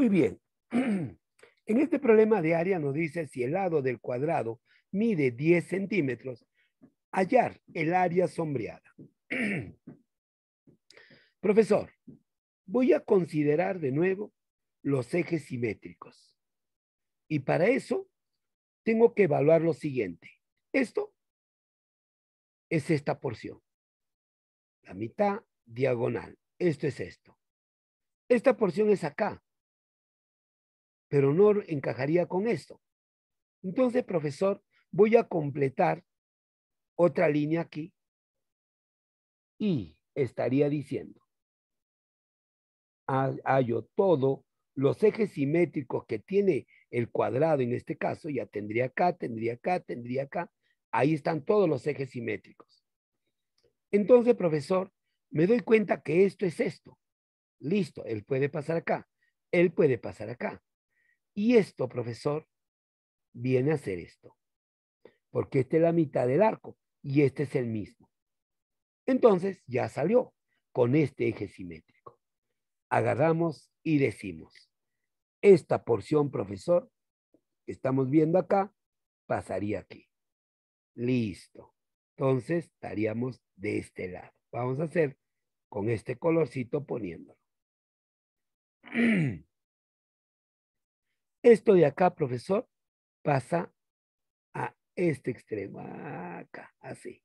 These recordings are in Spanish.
Muy bien. En este problema de área nos dice si el lado del cuadrado mide 10 centímetros, hallar el área sombreada. Profesor, voy a considerar de nuevo los ejes simétricos. Y para eso tengo que evaluar lo siguiente. Esto es esta porción. La mitad diagonal. Esto es esto. Esta porción es acá pero no encajaría con esto. Entonces, profesor, voy a completar otra línea aquí y estaría diciendo, hallo todo los ejes simétricos que tiene el cuadrado en este caso, ya tendría acá, tendría acá, tendría acá, ahí están todos los ejes simétricos. Entonces, profesor, me doy cuenta que esto es esto. Listo, él puede pasar acá, él puede pasar acá. Y esto, profesor, viene a ser esto. Porque esta es la mitad del arco y este es el mismo. Entonces ya salió con este eje simétrico. Agarramos y decimos, esta porción, profesor, que estamos viendo acá, pasaría aquí. Listo. Entonces estaríamos de este lado. Vamos a hacer con este colorcito poniéndolo. Esto de acá, profesor, pasa a este extremo, acá, así.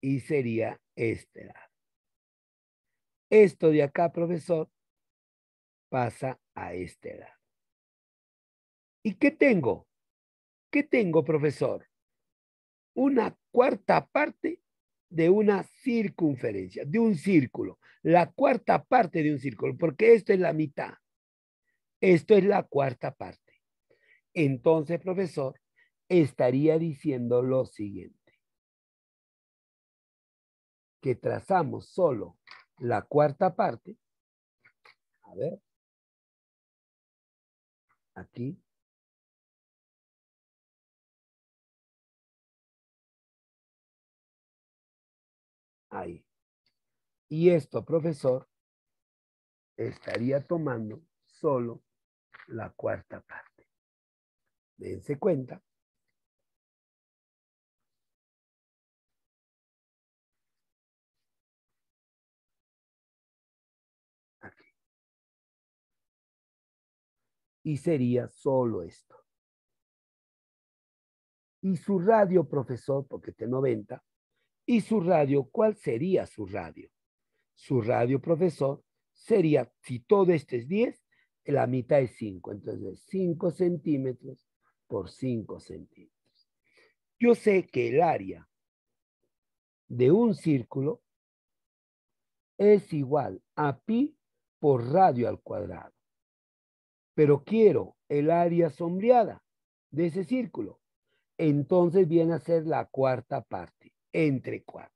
Y sería este lado. Esto de acá, profesor, pasa a este lado. ¿Y qué tengo? ¿Qué tengo, profesor? Una cuarta parte de una circunferencia, de un círculo. La cuarta parte de un círculo, porque esto es la mitad. Esto es la cuarta parte. Entonces, profesor, estaría diciendo lo siguiente, que trazamos solo la cuarta parte. A ver, aquí. Ahí. Y esto, profesor, estaría tomando solo la cuarta parte. Dense cuenta y sería solo esto. Y su radio, profesor, porque te 90, y su radio, ¿cuál sería su radio? Su radio, profesor, sería, si todo esto es 10, la mitad es 5. Entonces, 5 centímetros por 5 centímetros. Yo sé que el área de un círculo es igual a pi por radio al cuadrado. Pero quiero el área sombreada de ese círculo. Entonces viene a ser la cuarta parte, entre 4.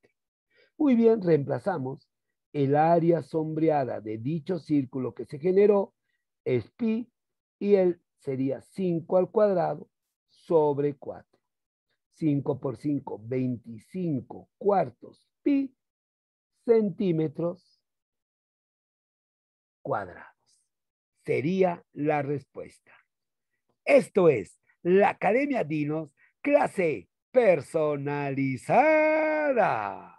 Muy bien, reemplazamos el área sombreada de dicho círculo que se generó es pi y él sería 5 al cuadrado sobre 4. 5 por 5, 25 cuartos pi centímetros cuadrados. Sería la respuesta. Esto es la Academia Dinos, clase personalizada.